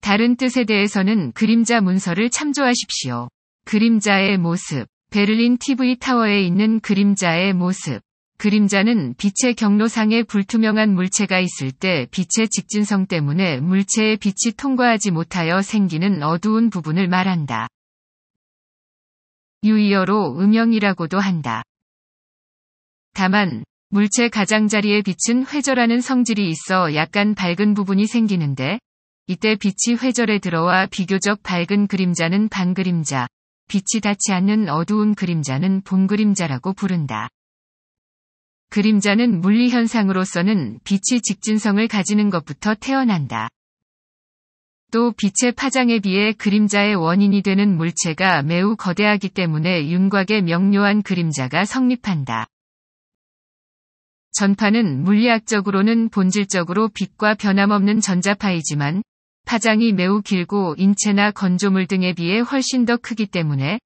다른 뜻에 대해서는 그림자 문서를 참조하십시오. 그림자의 모습. 베를린 TV 타워에 있는 그림자의 모습. 그림자는 빛의 경로상에 불투명한 물체가 있을 때 빛의 직진성 때문에 물체의 빛이 통과하지 못하여 생기는 어두운 부분을 말한다. 유의어로 음영이라고도 한다. 다만, 물체 가장자리에 빛은 회절하는 성질이 있어 약간 밝은 부분이 생기는데, 이때 빛이 회절에 들어와 비교적 밝은 그림자는 반그림자, 빛이 닿지 않는 어두운 그림자는 본그림자라고 부른다. 그림자는 물리현상으로서는 빛이 직진성을 가지는 것부터 태어난다. 또 빛의 파장에 비해 그림자의 원인이 되는 물체가 매우 거대하기 때문에 윤곽에 명료한 그림자가 성립한다. 전파는 물리학적으로는 본질적으로 빛과 변함없는 전자파이지만 파장이 매우 길고 인체나 건조물 등에 비해 훨씬 더 크기 때문에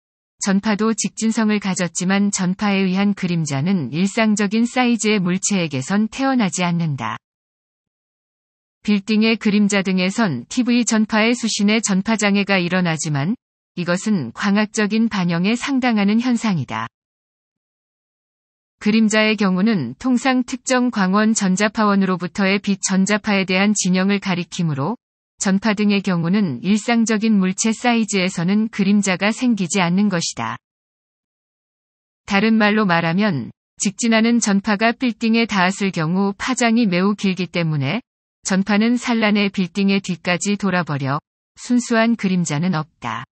전파도 직진성을 가졌지만 전파에 의한 그림자는 일상적인 사이즈의 물체에게선 태어나지 않는다. 빌딩의 그림자 등에선 TV 전파의 수신에 전파 장애가 일어나지만 이것은 광학적인 반영에 상당하는 현상이다. 그림자의 경우는 통상 특정 광원 전자파원으로부터의 빛 전자파에 대한 진영을 가리키므로 전파 등의 경우는 일상적인 물체 사이즈에서는 그림자가 생기지 않는 것이다. 다른 말로 말하면 직진하는 전파가 빌딩에 닿았을 경우 파장이 매우 길기 때문에 전파는 산란의 빌딩의 뒤까지 돌아버려 순수한 그림자는 없다.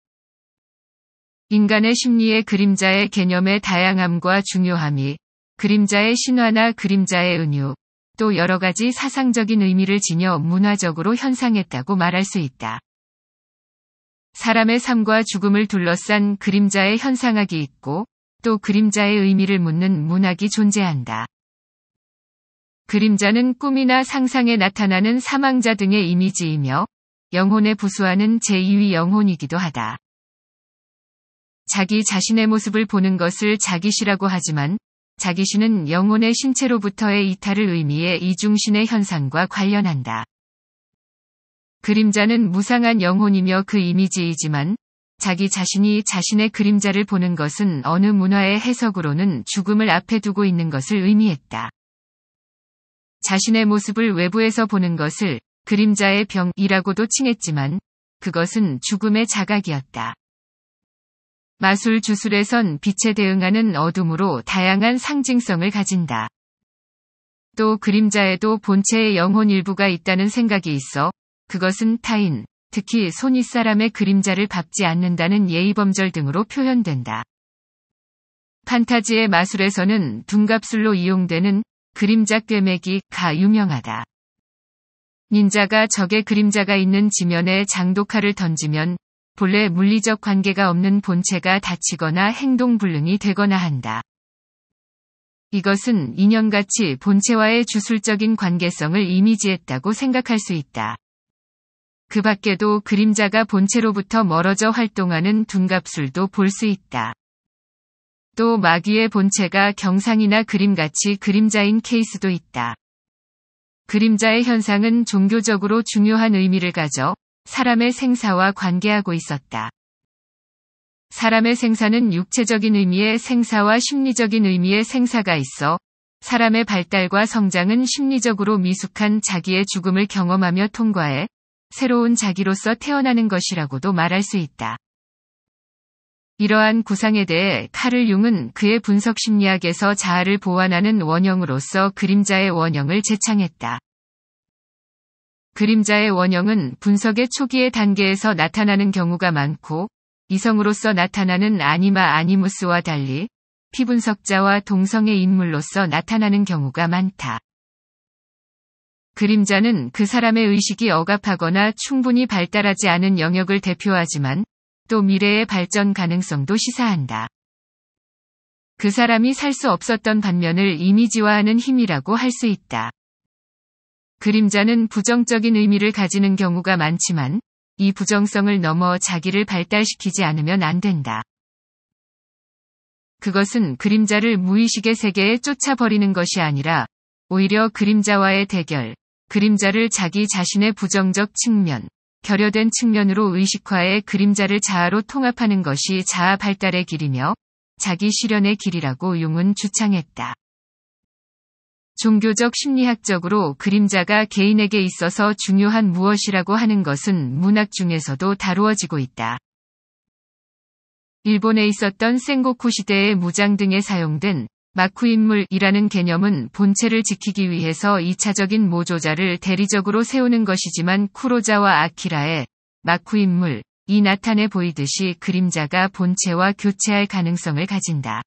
인간의 심리의 그림자의 개념의 다양함과 중요함이 그림자의 신화나 그림자의 은유, 또 여러 가지 사상적인 의미를 지녀 문화적으로 현상했다고 말할 수 있다. 사람의 삶과 죽음을 둘러싼 그림자의 현상학이 있고 또 그림자의 의미를 묻는 문학이 존재한다. 그림자는 꿈이나 상상에 나타나는 사망자 등의 이미지이며 영혼의 부수하는 제2위 영혼이기도 하다. 자기 자신의 모습을 보는 것을 자기시라고 하지만 자기신은 영혼의 신체로부터의 이탈을 의미해 이중신의 현상과 관련한다. 그림자는 무상한 영혼이며 그 이미지이지만 자기 자신이 자신의 그림자를 보는 것은 어느 문화의 해석으로는 죽음을 앞에 두고 있는 것을 의미했다. 자신의 모습을 외부에서 보는 것을 그림자의 병이라고도 칭했지만 그것은 죽음의 자각이었다. 마술 주술에선 빛에 대응하는 어둠으로 다양한 상징성을 가진다. 또 그림자에도 본체의 영혼 일부가 있다는 생각이 있어 그것은 타인, 특히 손윗 사람의 그림자를 밟지 않는다는 예의범절 등으로 표현된다. 판타지의 마술에서는 둔갑술로 이용되는 그림자 꿰매기가 유명하다. 닌자가 적의 그림자가 있는 지면에 장독칼를 던지면 본래 물리적 관계가 없는 본체가 다치거나 행동 불능이 되거나 한다. 이것은 인연같이 본체와의 주술적인 관계성을 이미지했다고 생각할 수 있다. 그 밖에도 그림자가 본체로부터 멀어져 활동하는 둔갑술도 볼 수 있다. 또 마귀의 본체가 경상이나 그림같이 그림자인 케이스도 있다. 그림자의 현상은 종교적으로 중요한 의미를 가져 사람의 생사와 관계하고 있었다. 사람의 생사는 육체적인 의미의 생사와 심리적인 의미의 생사가 있어 사람의 발달과 성장은 심리적으로 미숙한 자기의 죽음을 경험하며 통과해 새로운 자기로서 태어나는 것이라고도 말할 수 있다. 이러한 구상에 대해 카를 융은 그의 분석 심리학에서 자아를 보완하는 원형으로서 그림자의 원형을 재창했다. 그림자의 원형은 분석의 초기의 단계에서 나타나는 경우가 많고 이성으로서 나타나는 아니마 아니무스와 달리 피분석자와 동성의 인물로서 나타나는 경우가 많다. 그림자는 그 사람의 의식이 억압하거나 충분히 발달하지 않은 영역을 대표하지만 또 미래의 발전 가능성도 시사한다. 그 사람이 살 수 없었던 반면을 이미지화하는 힘이라고 할 수 있다. 그림자는 부정적인 의미를 가지는 경우가 많지만 이 부정성을 넘어 자기를 발달시키지 않으면 안 된다. 그것은 그림자를 무의식의 세계에 쫓아버리는 것이 아니라 오히려 그림자와의 대결, 그림자를 자기 자신의 부정적 측면, 결여된 측면으로 의식화해 그림자를 자아로 통합하는 것이 자아 발달의 길이며 자기 실현의 길이라고 용은 주창했다. 종교적 심리학적으로 그림자가 개인에게 있어서 중요한 무엇이라고 하는 것은 문학 중에서도 다루어지고 있다. 일본에 있었던 생고쿠 시대의 무장 등에 사용된 마쿠인물이라는 개념은 본체를 지키기 위해서 2차적인 모조자를 대리적으로 세우는 것이지만 쿠로자와 아키라의 마쿠인물이 나타내 보이듯이 그림자가 본체와 교체할 가능성을 가진다.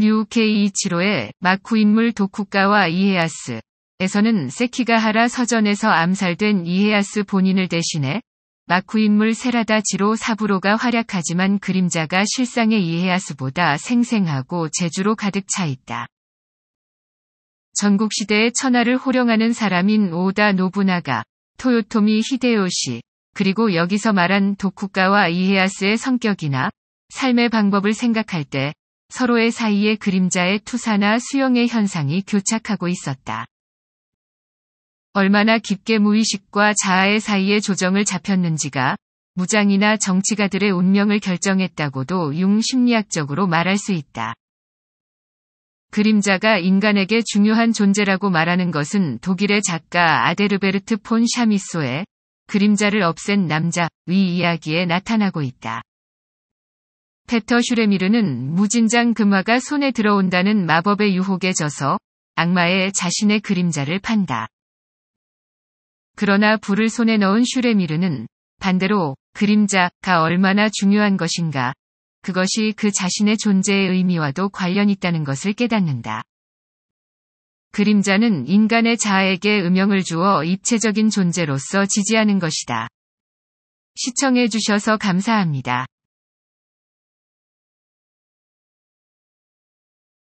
류케이 이치로의 마쿠 인물 도쿠가와 이헤아스 에서는 세키가하라 서전에서 암살된 이헤아스 본인을 대신해 마쿠 인물 세라다지로 사부로가 활약하지만 그림자가 실상의 이헤아스보다 생생하고 재주로 가득 차 있다. 전국시대의 천하를 호령하는 사람인 오다 노부나가, 토요토미 히데요시, 그리고 여기서 말한 도쿠가와 이헤아스의 성격이나 삶의 방법을 생각할 때 서로의 사이에 그림자의 투사나 수영의 현상이 교착하고 있었다. 얼마나 깊게 무의식과 자아의 사이에 조정을 잡혔는지가 무장이나 정치가들의 운명을 결정했다고도 융 심리학적으로 말할 수 있다. 그림자가 인간에게 중요한 존재라고 말하는 것은 독일의 작가 아데르베르트 폰 샤미소의 그림자를 없앤 남자 위 이야기에 나타나고 있다. 페터 슈레미르는 무진장 금화가 손에 들어온다는 마법의 유혹에 져서 악마의 자신의 그림자를 판다. 그러나 불을 손에 넣은 슈레미르는 반대로 그림자가 얼마나 중요한 것인가, 그것이 그 자신의 존재의 의미와도 관련 있다는 것을 깨닫는다. 그림자는 인간의 자아에게 음영을 주어 입체적인 존재로서 지지하는 것이다. 시청해주셔서 감사합니다.